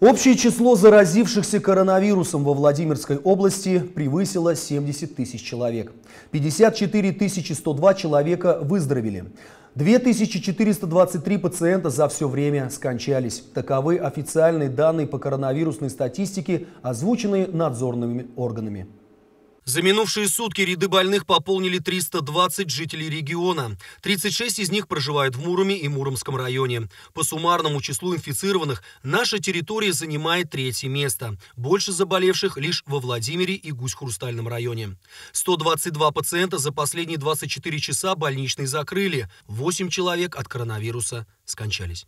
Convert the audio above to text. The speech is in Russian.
Общее число заразившихся коронавирусом во Владимирской области превысило 70 тысяч человек. 54 102 человека выздоровели. 2423 пациента за все время скончались. Таковы официальные данные по коронавирусной статистике, озвученные надзорными органами. За минувшие сутки ряды больных пополнили 320 жителей региона. 36 из них проживают в Муроме и Муромском районе. По суммарному числу инфицированных наша территория занимает третье место. Больше заболевших лишь во Владимире и Гусь-Хрустальном районе. 122 пациента за последние 24 часа больничные закрыли. 8 человек от коронавируса скончались.